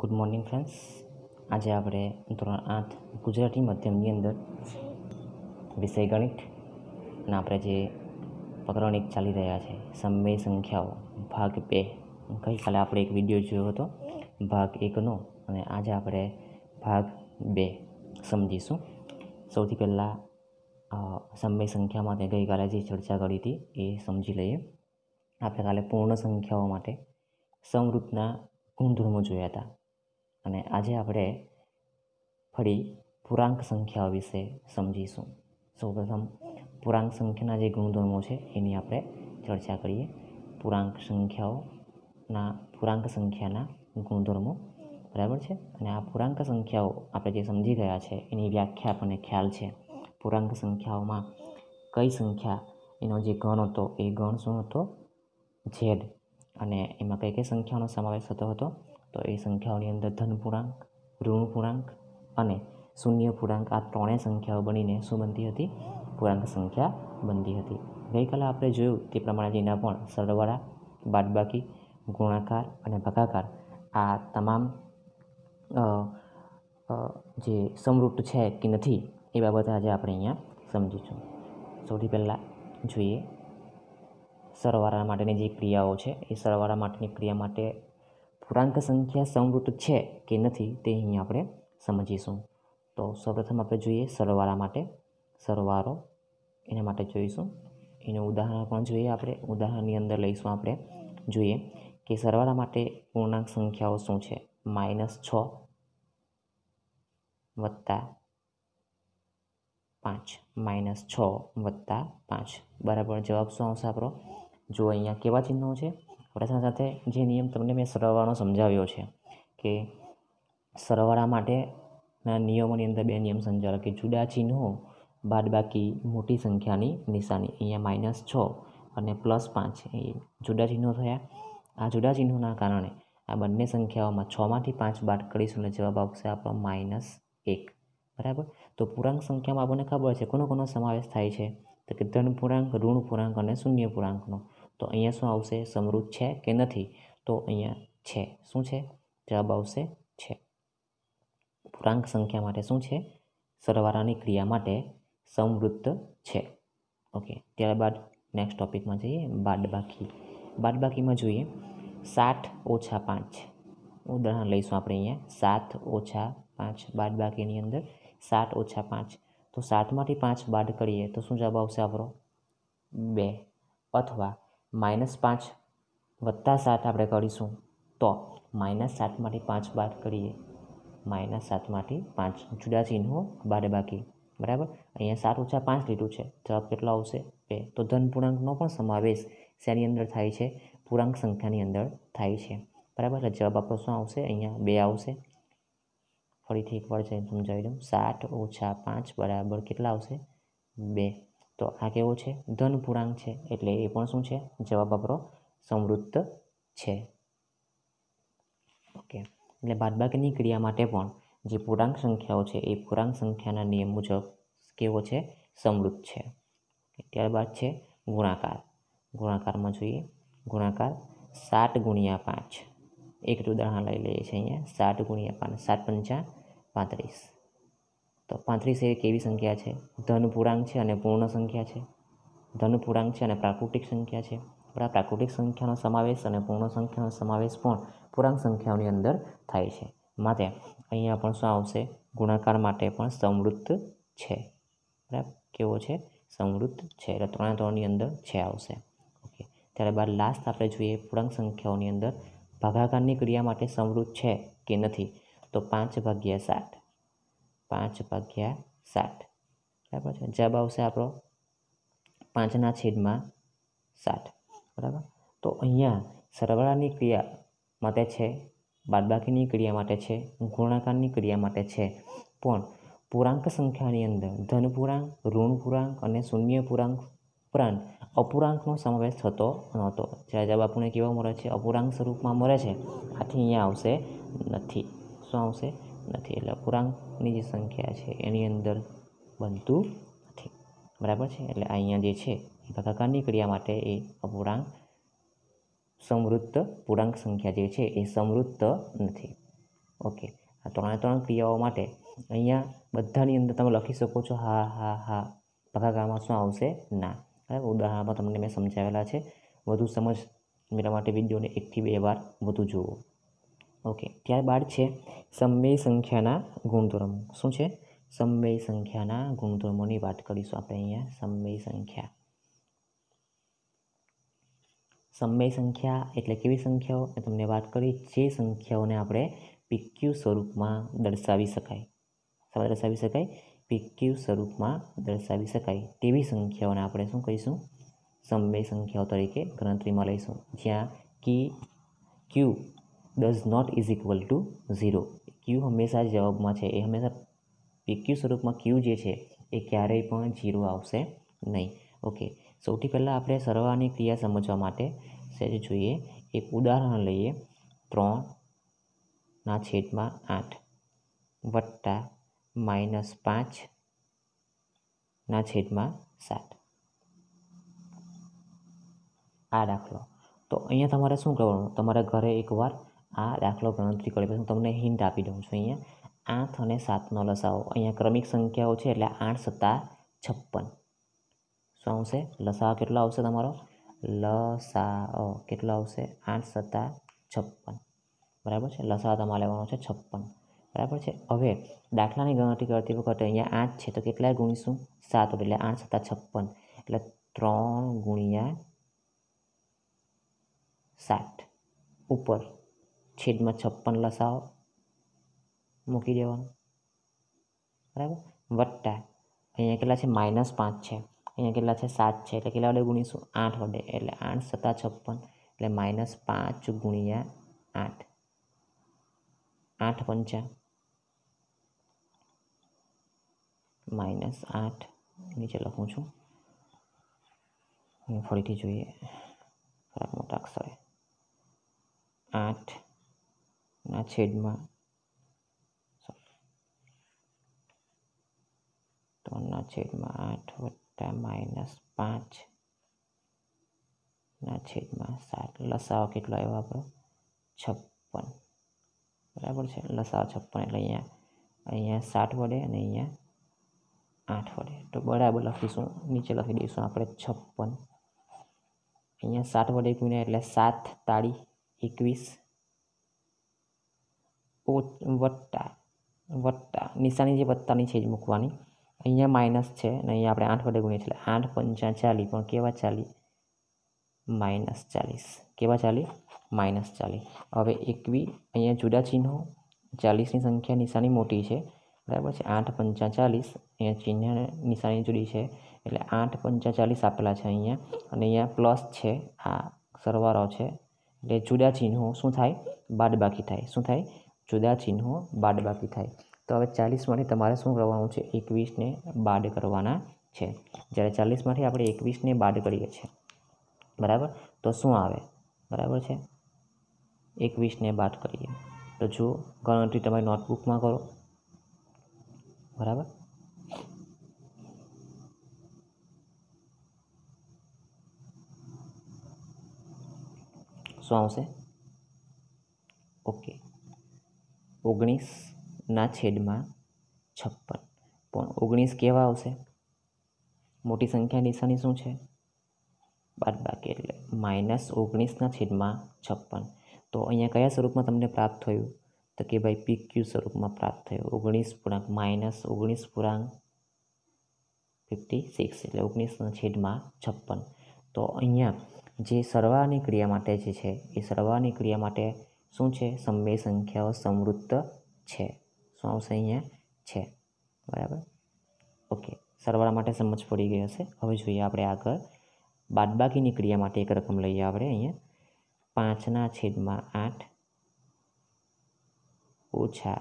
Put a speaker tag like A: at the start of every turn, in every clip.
A: good morning friends આજે આપણે ધોરણ આઠ ગુજરાતી માધ્યમની અંદર વિષય ગણિત અને આપણે જે પ્રકરણ એક ચાલી રહ્યા છે સમય સંખ્યાઓ ભાગ બે ગઈકાલે આપણે એક વિડીયો જોયો હતો ભાગ એકનો અને આજે આપણે ભાગ બે સમજીશું સૌથી પહેલાં સમય સંખ્યા માટે ગઈકાલે જે ચર્ચા કરી હતી એ સમજી લઈએ આપણે કાલે પૂર્ણ સંખ્યાઓ માટે સમરૂપના ગુણધર્મો જોયા હતા અને આજે આપણે ફરી પૂર્ણાંક સંખ્યાઓ વિશે સમજીશું સૌપ્રથમ પૂર્ણાંક સંખ્યાના જે ગુણધર્મો છે એની આપણે ચર્ચા કરીએ પૂર્ણાંક સંખ્યાઓના પૂર્ણાંક સંખ્યાના ગુણધર્મો બરાબર છે અને આ પૂર્ણાંક સંખ્યાઓ આપણે જે સમજી ગયા છે એની વ્યાખ્યા આપણને ખ્યાલ છે પૂર્ણાંક સંખ્યાઓમાં કઈ સંખ્યા એનો જે ગણ હતો એ ગણ શું હતો ઝેડ અને એમાં કઈ કઈ સંખ્યાનો સમાવેશ થતો હતો તો એ સંખ્યાઓની અંદર ધન પૂર્ણાંક ઋણ પૂર્ણાંક અને શૂન્ય પૂર્ણાંક આ ત્રણેય સંખ્યાઓ બનીને શું બનતી હતી પૂર્ણાંક સંખ્યા બનતી હતી ગઈકાલે આપણે જોયું તે પ્રમાણે જેના પણ સરવાળા બાદબાકી ગુણાકાર અને ભાગાકાર આ તમામ જે સમૃદ્ધ છે કે નથી એ બાબત આજે આપણે અહીંયા સમજીશું સૌથી પહેલાં જોઈએ સરવાળા માટેની જે ક્રિયાઓ છે એ સરવાળા માટેની ક્રિયા માટે પૂર્ણાંક સંખ્યા સંવૃત છે કે નથી તે અહીં આપણે સમજીશું તો સૌપ્રથમ આપણે જોઈએ સરવાળા માટે સરવાળો એના માટે જોઈશું એનું ઉદાહરણ પણ જોઈએ આપણે ઉદાહરણની અંદર લઈશું આપણે જોઈએ કે સરવાળા માટે પૂર્ણાંક સંખ્યાઓ શું છે માઇનસ છ વત્તા પાંચ માઇનસ છ વત્તા પાંચ બરાબર જવાબ શું આવશે આપણો જો અહીંયા કેવા ચિહ્નો છે સાથે સાથે જે નિયમ તમને મેં સરવાળાનો સમજાવ્યો છે કે સરવાળા માટેના નિયમોની અંદર બે નિયમ સમજાવ્યા કે જુદા ચિહ્નો બાદબાકી મોટી સંખ્યાની નિશાની અહીંયા માઇનસ છ અને પ્લસ પાંચ એ જુદા ચિહ્નો થયા આ જુદા ચિહ્નોના કારણે આ બંને સંખ્યાઓમાં છમાંથી પાંચ બાદ કરીશું અને જવાબ આવશે આપણો માઇનસ એક બરાબર તો પૂર્ણાંક સંખ્યામાં આપણને ખબર છે કોનો કોનો સમાવેશ થાય છે તો કે ધન પૂર્ણાંક ઋણ પૂર્ણાંક અને શૂન્ય પૂર્ણાંકનો તો અહિયાં શું આવશે સમૃત છે કે નથી તો અહિયાં છે શું છે જવાબ આવશે છે પૂર્ણાંક સંખ્યા માટે શું છે સરવારાની ક્રિયા માટે સમૃત છે ઓકે ત્યારબાદ નેક્સ્ટ ટોપિક માં જોઈએ બાદબાકી બાદબાકી માં જોઈએ 7 - 5 ઉદાહરણ લઈશું આપણે અહિયાં 7 - 5 બાદબાકી ની અંદર 7 - 5 તો 7 માંથી 5 બાદ કરીએ તો શું જવાબ આવશે આપરો 2 अथवा માઇનસ પાંચ વત્તા સાત આપણે કરીશું તો માઇનસ સાતમાંથી પાંચ બાદ કરીએ માઇનસ સાતમાંથી પાંચ જુદા ચિહ્નો બારે બાકી બરાબર અહીંયા સાત ઓછા પાંચ લીધું છે જવાબ કેટલો આવશે બે તો ધન પૂર્ણાંકનો પણ સમાવેશ શેની અંદર થાય છે પૂર્ણાંક સંખ્યાની અંદર થાય છે બરાબર જવાબ આપણો શું આવશે અહીંયા બે આવશે ફરીથી એકવાર જઈને સમજાવી દઉં સાત ઓછા પાંચ બરાબર કેટલા આવશે બે તો આ કેવો છે ધન પૂર્ણાંક છે એટલે એ પણ શું છે જવાબ આપણો સમૃદ્ધ છે ઓકે એટલે બાદબાકીની ક્રિયા માટે પણ જે પૂર્ણાંક સંખ્યાઓ છે એ પૂર્ણાંક સંખ્યાના નિયમ મુજબ કેવો છે સમૃદ્ધ છે ત્યારબાદ છે ગુણાકાર ગુણાકારમાં જોઈએ ગુણાકાર સાત ગુણ્યા પાંચ એક ઉદાહરણ લઈ લઈએ છીએ અહીંયા સાત ગુણ્યા પાંચ સાત પંચા પાંત્રીસ તો પાંત્રીસ એ કેવી સંખ્યા છે ધન પૂર્ણાંક છે અને પૂર્ણ સંખ્યા છે ધન પૂર્ણાંક છે અને પ્રાકૃતિક સંખ્યા છે પણ આ પ્રાકૃતિક સંખ્યાનો સમાવેશ અને પૂર્ણ સંખ્યાનો સમાવેશ પણ પૂર્ણાંક સંખ્યાઓની અંદર થાય છે માટે અહીંયા પણ શું આવશે ગુણાકાર માટે પણ સમૃદ્ધ છે બરાબર કેવો છે સમૃદ્ધ છે એટલે ત્રણે ત્રણની અંદર છે આવશે ઓકે ત્યારબાદ લાસ્ટ આપણે જોઈએ પૂર્ણાંક સંખ્યાઓની અંદર ભાગાકારની ક્રિયા માટે સમૃદ્ધ છે કે નથી તો પાંચ ભાગ્યા સાત પાંચ ભાગ્યા સાત બરાબર છે જવાબ આવશે આપણો પાંચના છેદમાં સાત બરાબર તો અહીંયા સરવાળાની ક્રિયા માટે છે બાદબાકીની ક્રિયા માટે છે ગુણાકારની ક્રિયા માટે છે પણ પૂર્ણાંક સંખ્યાની અંદર ધનપુરાંક ઋણપુરાંક અને શૂન્ય પૂર્ણાંક ઉપરાંત અપૂર્ણાંકનો સમાવેશ થતો નહોતો જ્યારે જવાબ આપણને કેવા મળે છે અપૂર્ણાંક સ્વરૂપમાં મળે છે આથી અહીંયા આવશે નથી શું આવશે નથી એટલે પૂર્ણાંકની જે સંખ્યા છે એની અંદર બનતું નથી બરાબર છે એટલે અહીંયા જે છે ભાગાકારની ક્રિયા માટે એ અપૂર્ણાંક સમૃદ્ધ પૂર્ણાંક સંખ્યા જે છે એ સમૃદ્ધ નથી ઓકે આ ત્રણે ત્રણ ક્રિયાઓ માટે અહીંયા બધાની અંદર તમે લખી શકો છો હા હા હા ભાગાકારમાં શું આવશે ના બરાબર ઉદાહરણમાં તમને મેં સમજાવેલા છે વધુ સમજ મેળવવા માટે વિડીયોને એકથી બે વાર વધુ જુઓ ઓકે ત્યારબાદ છે સમય સંખ્યાના ગુણધર્મો શું છે સમમેય સંખ્યાના ગુણધર્મોની વાત કરીશું આપણે અહીંયા સમય સંખ્યા સમય સંખ્યા એટલે કેવી સંખ્યાઓ મેં તમને વાત કરી જે સંખ્યાઓને આપણે પીક્યુ સ્વરૂપમાં દર્શાવી શકાય શા દર્શાવી શકાય પીક્યુ સ્વરૂપમાં દર્શાવી શકાય તેવી સંખ્યાઓને આપણે શું કહીશું સમય સંખ્યાઓ તરીકે ગણતરીમાં લઈશું જ્યાં કી Q does not is equal to zero Q હંમેશા જવાબમાં છે એ હંમેશા પીક્યુ સ્વરૂપમાં ક્યુ જે છે એ ક્યારેય પણ ઝીરો આવશે નહીં ઓકે સૌથી પહેલાં આપણે સરવાળાની ક્રિયા સમજવા માટે સહેજ જોઈએ એક ઉદાહરણ લઈએ ત્રણના છેદમાં આઠ વત્તા માઇનસ પાંચના છેદમાં સાત આ દાખલો તો અહીંયા તમારે શું કરવાનું તમારા ઘરે એકવાર આ દાખલો ગણતરી કર્યો પછી હું તમને હિન્ટ આપી દઉં છું અહીંયા આઠ અને સાતનો લસાઓ અહીંયા ક્રમિક સંખ્યાઓ છે એટલે આઠ સત્તા છપ્પન શું આવશે લસાઓ કેટલો આવશે તમારો લસાઓ કેટલો આવશે આઠ સત્તા છપ્પન બરાબર છે લસાઓ તમારે લેવાનો છે છપ્પન બરાબર છે હવે દાખલાની ગણતરી કરતી વખતે અહીંયા આઠ છે તો કેટલા ગુણીશું સાત એટલે આઠ સત્તા છપ્પન એટલે ત્રણ ગુણ્યા સાત ઉપર છેદમાં છપ્પન લસાઓ મૂકી દેવાનો બરાબર વત્તા અહીંયા કેટલા છે માઇનસ પાંચ છે અહીંયા કેટલા છે સાત છે એટલે કેટલા વડે ગુણીશું આઠ વડે એટલે આઠ સત્તા છપ્પન એટલે માઇનસ પાંચ ગુણ્યા આઠ આઠ પંચા માઇનસ આઠ નીચે લખું છું ફરીથી જોઈએ મોટા અક્ષરે આઠ ના છેદમાં ત્રણના છેદમાં આઠ વત્તા માઇનસ પાંચ ના છેદમાં સાત લસાઓ કેટલો આવ્યો આપણો છપ્પન બરાબર છે લસાઓ છપ્પન એટલે અહીંયા અહીંયા સાત વડે અને અહીંયા આઠ વડે તો બરાબર લખીશું નીચે લખી દઈશું આપણે છપ્પન અહીંયા સાત વડે ગુણ્યા એટલે સાત તાળી એકવીસ વત્તા વત્તા નિશાની જે વત્તાની છે જ મૂકવાની અહીંયા માઇનસ છે અને અહીંયા આપણે આઠ વડે ગુણીએ છીએ આઠ પંચા ચાલી પણ કેવા ચાલી માઇનસ ચાલીસ કેવા ચાલી માઇનસ ચાલીસ હવે એકવી અહીંયા જુદા ચિહ્નો ચાલીસની સંખ્યા નિશાની મોટી છે બરાબર છે આઠ પંચા ચાલીસ અહીંયા ચિહ્ન નિશાની જુદી છે એટલે આઠ પંચા ચાલીસ આપેલા છે અહીંયા અને અહીંયા પ્લસ છે આ સરવારો છે એટલે જુદા ચિહ્નો શું થાય બાદબાકી થાય શું થાય જુદા ચિહ્નો બાદબાકી થાય તો હવે ચાલીસમાંથી તમારે શું કરવાનું છે એકવીસને બાદ કરવાના છે જ્યારે ચાલીસમાંથી આપણે એકવીસને બાદ કરીએ છીએ બરાબર તો શું આવે બરાબર છે એકવીસને બાદ કરીએ તો જુઓ ગણતરી તમારી નોટબુકમાં કરો બરાબર શું આવશે ઓકે ઓગણીસના છેદમાં છપ્પન પણ ઓગણીસ કેવા આવશે મોટી સંખ્યા નિશાની શું છે બાકી એટલે માઇનસ ઓગણીસના છેદમાં છપ્પન તો અહીંયા કયા સ્વરૂપમાં તમને પ્રાપ્ત થયું તો કે ભાઈ પી ક્યુ સ્વરૂપમાં પ્રાપ્ત થયું ઓગણીસ પૂર્ણાંક માઇનસ ઓગણીસ પૂર્ણાંક ફિફ્ટી સિક્સ એટલે ઓગણીસના છેદમાં છપ્પન તો અહીંયા જે સરવાળની ક્રિયા માટે જે છે એ સરવાળની ક્રિયા માટે શું છે સમય સંખ્યાઓ સમૃદ્ધ છે શું આવશે અહીંયા છે બરાબર ઓકે સરવાળા માટે સમજ પડી ગઈ હશે હવે જોઈએ આપણે આગળ બાદબાકીની ક્રિયા માટે એક રકમ લઈએ આપણે અહીંયા પાંચના છેદમાં આઠ ઓછા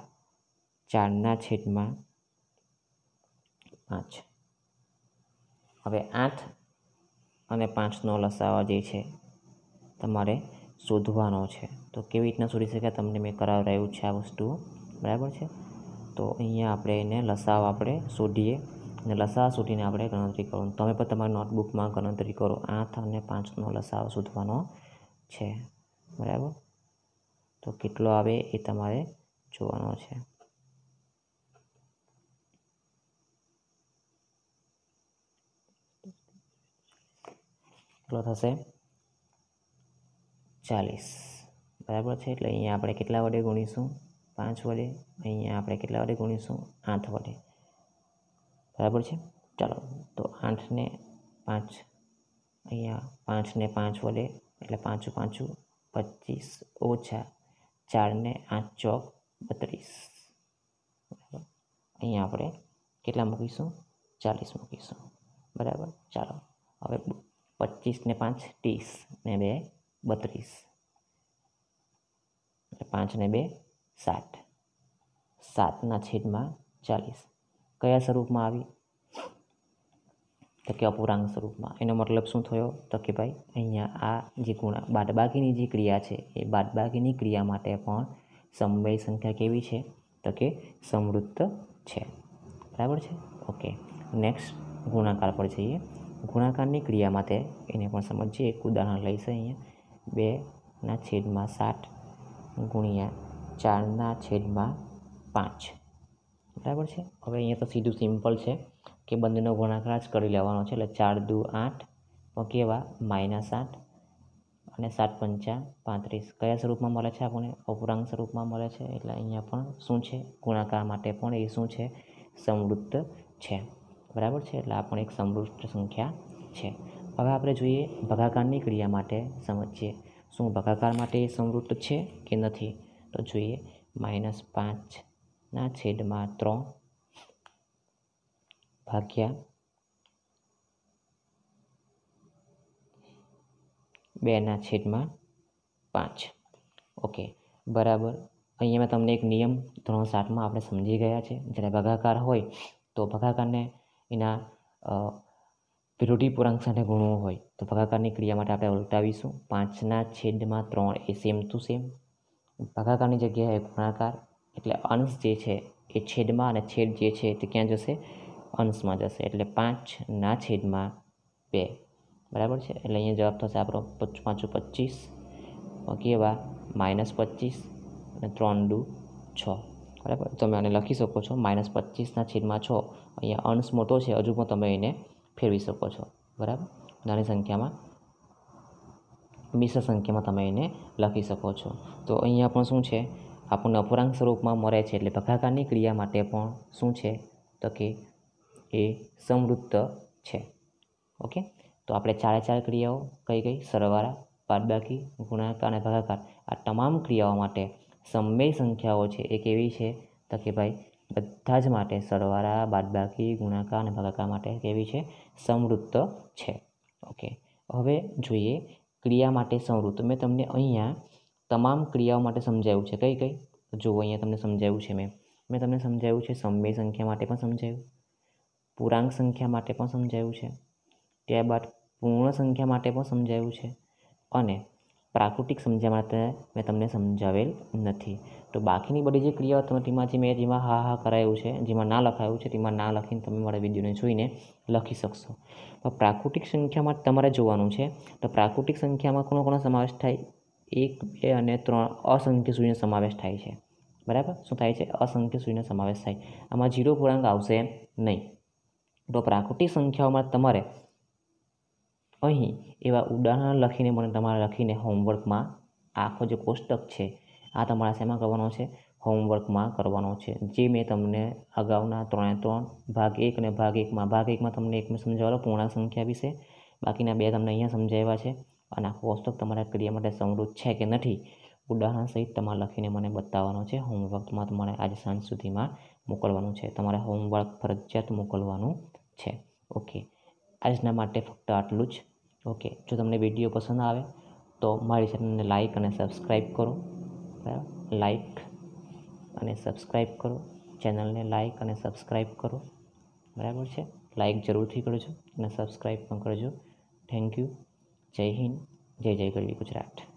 A: ચારના છેદમાં પાંચ હવે આઠ અને પાંચનો લસાવા જે છે તમારે શોધવાનો છે તો કેવી રીતના શોધી શકાય તમને મેં કરાવડાવ્યું છે આ વસ્તુ બરાબર છે તો અહીંયા આપણે એને લસાવ આપણે શોધીએ અને લસાવ શોધીને આપણે ગણતરી કરો તમે પણ તમારી નોટબુકમાં ગણતરી કરો આઠ અને પાંચનો લસાવ શોધવાનો છે બરાબર તો કેટલો આવે એ તમારે જોવાનો છે કેટલો થશે ચાલીસ બરાબર છે એટલે અહીંયા આપણે કેટલા વડે ગુણીશું પાંચ વડે અહીંયા આપણે કેટલા વડે ગુણીશું આઠ વડે બરાબર છે ચાલો તો આઠને પાંચ અહીંયા પાંચને પાંચ વડે એટલે પાંચું પાંચું પચીસ ઓછા ચારને આઠ ચોક બત્રીસ બરાબર અહીંયા આપણે કેટલા મૂકીશું ચાલીસ મૂકીશું બરાબર ચાલો હવે પચીસને પાંચ ત્રીસ ને બે બત્રીસ પાંચને બે સાત સાતના છેદમાં ચાલીસ કયા સ્વરૂપમાં આવી તો કે અપૂર્ણાંક સ્વરૂપમાં એનો મતલબ શું થયો તો કે ભાઈ અહીંયા આ જે ગુણા બાદબાકીની જે ક્રિયા છે એ બાદબાકીની ક્રિયા માટે પણ સમવાય સંખ્યા કેવી છે તો કે સમૃદ્ધ છે બરાબર છે ઓકે નેક્સ્ટ ગુણાકાર પર જઈએ ગુણાકારની ક્રિયા માટે એને પણ સમજીએ એક ઉદાહરણ લઈશ અહીંયા બેના છેદમાં સાત ગુણ્યા ચારના છેદમાં પાંચ બરાબર છે હવે અહીંયા તો સીધું સિમ્પલ છે કે બંનેનો ગુણાકાર જ કરી લેવાનો છે એટલે ચાર દુ આઠ કેવા માઇનસ આઠ અને સાત પંચા પાંત્રીસ કયા સ્વરૂપમાં મળે છે આપણને અપૂર્ણાંક સ્વરૂપમાં મળે છે એટલે અહીંયા પણ શું છે ગુણાકાર માટે પણ એ શું છે સમૃદ્ધ છે બરાબર છે એટલે આ પણ એક સમૃદ્ધ સંખ્યા છે હવે આપણે જોઈએ ભગાકારની ક્રિયા માટે સમજીએ શું ભાગાકાર માટે સમૃદ્ધ છે કે નથી તો જોઈએ માઇનસ પાંચના છેદમાં ત્રણ ભાગ્યા બેના છેદમાં પાંચ ઓકે બરાબર અહીંયા મેં તમને એક નિયમ ત્રણ સાતમાં આપણે સમજી ગયા છે જ્યારે ભાગાકાર હોય તો ભગાકારને એના વિરોધી પૂર્ણાંક સાથે ગુણવો હોય તો ભાગાકારની ક્રિયા માટે આપણે ઉલટાવીશું પાંચના છેદમાં ત્રણ એ સેમ ટુ સેમ ભાગાકારની જગ્યાએ ગુણાકાર એટલે અંશ જે છે એ છેદમાં અને છેદ જે છે તે ક્યાં જશે અંશમાં જશે એટલે પાંચના છેદમાં બે બરાબર છે એટલે અહીંયા જવાબ થશે આપણો પાંચ પચીસ કેવા માઇનસ પચીસ અને ત્રણ દુ છ બરાબર તમે આને લખી શકો છો માઇનસ પચીસના છેદમાં છ અહીંયા અંશ મોટો છે હજુ પણ તમે એને ફેરવી શકો છો બરાબર નાની સંખ્યામાં મિશ્ર સંખ્યામાં તમે એને લખી શકો છો તો અહીંયા પણ શું છે આપણને અપૂર્ણાંક સ્વરૂપમાં મળે છે એટલે ભગાકારની ક્રિયા માટે પણ શું છે તો કે એ સમૃદ્ધ છે ઓકે તો આપણે ચારે ચાર ક્રિયાઓ કઈ કઈ સરવાળા બાદબાકી ગુણાકાર અને ભાગાકાર આ તમામ ક્રિયાઓ માટે સમય સંખ્યાઓ છે એ કેવી છે તો કે ભાઈ બધા જ માટે સરવાળા બાદબાકી ગુણાકાર અને ભાગાકાર માટે કેવી છે સમૃદ્ધ છે ઓકે હવે જોઈએ ક્રિયા માટે સમૃદ્ધ મેં તમને અહીંયા તમામ ક્રિયાઓ માટે સમજાવ્યું છે કઈ કઈ જુઓ અહીંયા તમને સમજાવ્યું છે મેં મેં તમને સમજાવ્યું છે સમય સંખ્યા માટે પણ સમજાવ્યું પૂર્ણાંક સંખ્યા માટે પણ સમજાવ્યું છે ત્યારબાદ પૂર્ણ સંખ્યા માટે પણ સમજાવ્યું છે અને પ્રાકૃતિક સમજ્યા માટે મેં તમને સમજાવેલ નથી તો બાકીની બધી જે ક્રિયાઓ તમે તેમાં જે મેં જેમાં હા હા કરાયું છે જેમાં ના લખાયું છે તેમાં ના લખીને તમે મારા વિડીયોને જોઈને લખી શકશો તો પ્રાકૃતિક સંખ્યામાં તમારે જોવાનું છે તો પ્રાકૃતિક સંખ્યામાં કોનો કોનો સમાવેશ થાય એક બે અને ત્રણ અસંખ્ય સુધીનો સમાવેશ થાય છે બરાબર શું થાય છે અસંખ્ય સુધીનો સમાવેશ થાય આમાં જીરો પૂર્ણાંક આવશે નહીં તો પ્રાકૃતિક સંખ્યાઓમાં તમારે અહીં એવા ઉદાહરણ લખીને મને તમારે લખીને હોમવર્કમાં આખો જે કોષ્ટક છે આ તમારા શેમાં કરવાનો છે હોમવર્કમાં કરવાનો છે જે મેં તમને અગાઉના ત્રણે ત્રણ ભાગ એક અને ભાગ એકમાં ભાગ એકમાં તમને એક મેં સમજાવેલો પૂર્ણાંક સંખ્યા વિશે બાકીના બે તમને અહીંયા સમજાવ્યા છે અને આખો કોષ્ટક તમારા ક્રિયા માટે સમૃદ્ધ છે કે નથી ઉદાહરણ સહિત તમારે લખીને મને બતાવવાનો છે હોમવર્કમાં તમારે આજે સાંજ સુધીમાં મોકલવાનું છે તમારે હોમવર્ક ફરજિયાત મોકલવાનું છે ઓકે આજના માટે ફક્ત આટલું જ ઓકે જો તમને વિડીયો પસંદ આવે તો મારી ચેનલને લાઇક અને સબસ્ક્રાઈબ કરો બરાબર લાઇક અને સબસ્ક્રાઈબ કરો ચેનલને લાઇક અને સબસ્ક્રાઈબ કરો બરાબર છે લાઇક જરૂરથી કરજો અને સબસ્ક્રાઈબ પણ કરજો થેન્ક યુ જય હિન્દ જય જય ગરવી ગુજરાત